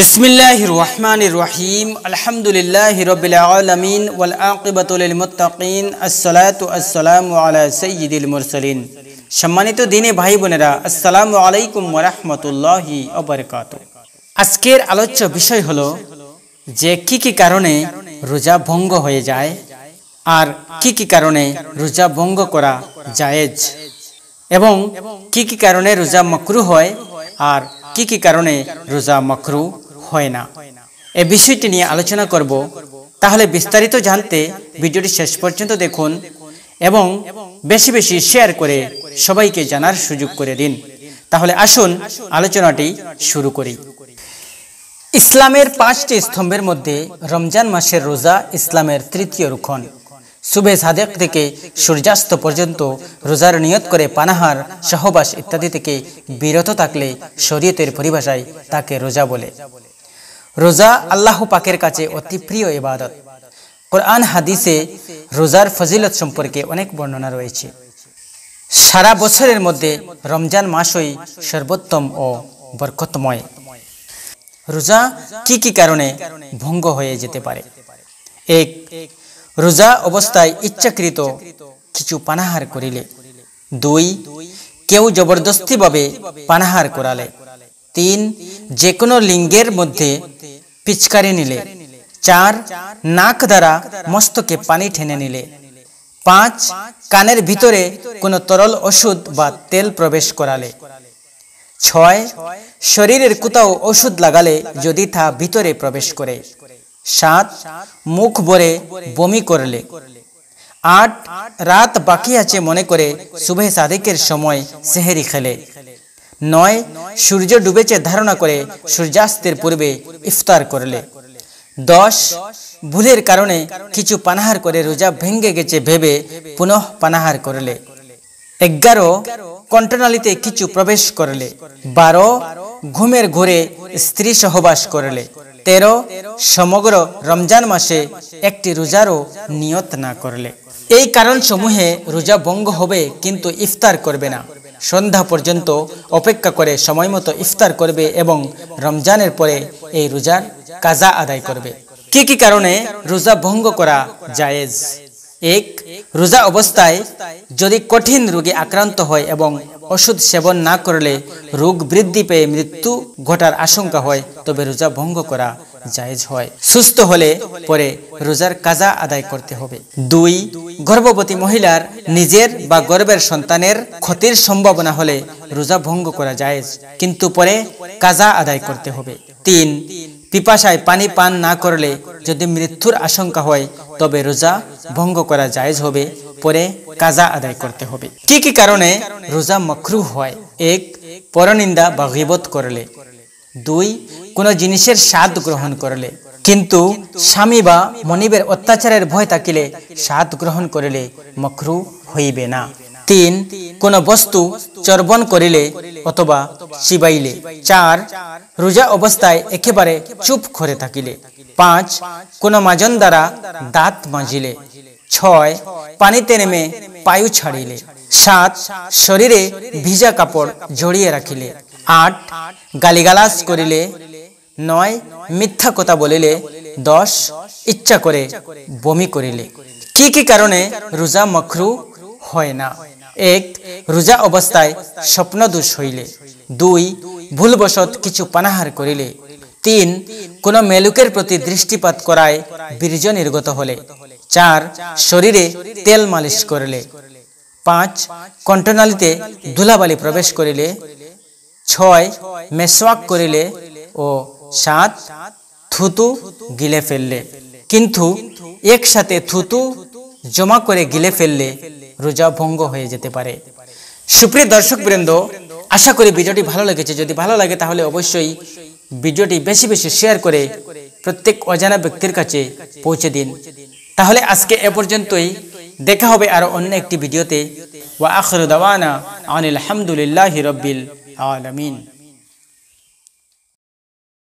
বিসমিল্লাহ রহমান রহিম আলহামদুলিল্লাহ রবিল আলমিন ওয়াল আকিবতুল মুতাকিন আসসালাতু আসসালামু আলা সঈদুল মুরসলিন সম্মানিত দিনে ভাই বোনেরা আসসালাম আলাইকুম রহমতুল্লাহ অবরকাত আজকের আলোচ্য বিষয় হলো যে কি কি কারণে রোজা ভঙ্গ হয়ে যায় আর কি কি কারণে রোজা ভঙ্গ করা জায়েজ এবং কি কি কারণে রোজা মকরু হয় আর কি কি কারণে রোজা মকরু হয় না এ বিষয়টি নিয়ে আলোচনা করব তাহলে বিস্তারিত জানতে ভিডিওটি শেষ পর্যন্ত দেখুন এবং বেশি বেশি শেয়ার করে সবাইকে জানার সুযোগ করে দিন তাহলে আসুন আলোচনাটি শুরু করি ইসলামের পাঁচটি স্তম্ভের মধ্যে রমজান মাসের রোজা ইসলামের তৃতীয় রুখন সুবে সাদেক থেকে সূর্যাস্ত পর্যন্ত রোজার নিয়ত করে পানাহার সহবাস ইত্যাদি থেকে বিরত থাকলে শরীয়তের পরিভাষায় তাকে রোজা বলে রোজা আল্লাহ পাকের কাছে অতি প্রিয় ইবাদত কোরআন হাদিসে রোজার ফজিলত সম্পর্কে অনেক বর্ণনা রয়েছে সারা বছরের মধ্যে রমজান মাসই সর্বোত্তম ও বরকতময় রোজা কি কি কারণে ভঙ্গ হয়ে যেতে পারে এক রোজা অবস্থায় ইচ্ছাকৃত কিছু পানাহার করিলে দুই কেউ জবরদস্তিভাবে পানাহার করালে তিন যে কোনো লিঙ্গের মধ্যে পিচকারি নিলে চার নাক দ্বারা মস্তকে পানি ঠেনে নিলে পাঁচ কানের ভিতরে কোনো তরল ওষুধ বা তেল প্রবেশ করালে ছয় শরীরের কোথাও ওষুধ লাগালে যদি তা ভিতরে প্রবেশ করে সাত মুখ ভরে বমি করলে আট রাত বাকি আছে মনে করে শুভে সাদেকের সময় সেহেরি খেলে নয় সূর্য ডুবেছে ধারণা করে সূর্যাস্তের পূর্বে ইফতার করলে দশ ভুলের কারণে কিছু পানাহার করে রোজা ভেঙ্গে গেছে ভেবে পুনঃ পানাহার করলে এগারো কণ্ঠনালীতে কিছু প্রবেশ করলে বারো ঘুমের ঘরে স্ত্রী সহবাস করলে তেরো সমগ্র রমজান মাসে একটি রোজারও নিয়ত না করলে এই কারণ সমূহে রোজা ভঙ্গ হবে কিন্তু ইফতার করবে না সন্ধ্যা পর্যন্ত অপেক্ষা করে সময় মতো ইফতার করবে এবং রমজানের পরে এই রোজার কাজা আদায় করবে কি কি কারণে রোজা ভঙ্গ করা জায়েজ এক রোজা অবস্থায় যদি কঠিন রোগে আক্রান্ত হয় এবং ওষুধ সেবন না করলে রোগ বৃদ্ধি পেয়ে মৃত্যু ঘটার আশঙ্কা হয় তবে রোজা ভঙ্গ করা জায়েজ হয় সুস্থ হলে পরে রোজার কাজা আদায় করতে হবে দুই গর্ভবতী মহিলার নিজের বা গর্বের সন্তানের ক্ষতির সম্ভাবনা হলে রোজা ভঙ্গ করা জায়েজ কিন্তু পরে কাজা আদায় করতে হবে তিন পিপাসায় পানি পান না করলে যদি মৃত্যুর আশঙ্কা হয় তবে রোজা ভঙ্গ করা জায়জ হবে পরে কাজা আদায় করতে হবে কি কি কারণে রোজা মখরু হয় এক পরনিন্দা বা গিবত করলে দুই কোনো জিনিসের স্বাদ গ্রহণ করলে কিন্তু স্বামী বা মনিবের অত্যাচারের ভয় থাকিলে স্বাদ গ্রহণ করলে মখরু হইবে না তিন কোন বস্তু চর্বণ করিলে অথবা চিবাইলে চার রোজা অবস্থায় একেবারে চুপ করে থাকিলে পাঁচ কোনো মাজন দ্বারা দাঁত মাজিলে ছয় পানিতে নেমে পায়ু ছাড়িলে সাত শরীরে ভিজা কাপড় জড়িয়ে রাখিলে আট গালিগালাজ করিলে নয় মিথ্যা কথা বলিলে দশ ইচ্ছা করে বমি করিলে কি কি কারণে রোজা মখরু হয় না এক রোজা অবস্থায় স্বপ্ন দোষ হইলে দুই ভুলবশত কিছু পানাহার করিলে তিন কোনো মেলুকের প্রতি দৃষ্টিপাত করায় বীর্য নির্গত হলে চার শরীরে তেল মালিশ করলে পাঁচ কণ্ঠনালীতে ধুলাবালি প্রবেশ করিলে ছয় মেসওয়াক করিলে ও সাত থুতু গিলে ফেললে কিন্তু একসাথে থুতু জমা করে গিলে ফেললে রোজা ভঙ্গ হয়ে যেতে পারে সুপ্রিয় দর্শক বৃন্দ আশা করি ভিডিওটি ভালো লেগেছে যদি ভালো লাগে তাহলে অবশ্যই ভিডিওটি বেশি বেশি শেয়ার করে প্রত্যেক অজানা ব্যক্তির কাছে পৌঁছে দিন তাহলে আজকে এ পর্যন্তই দেখা হবে আরও অন্য একটি ভিডিওতে ওয়া আখরুদানা আনিল আহমদুলিল্লাহ রব্বিল আলমিন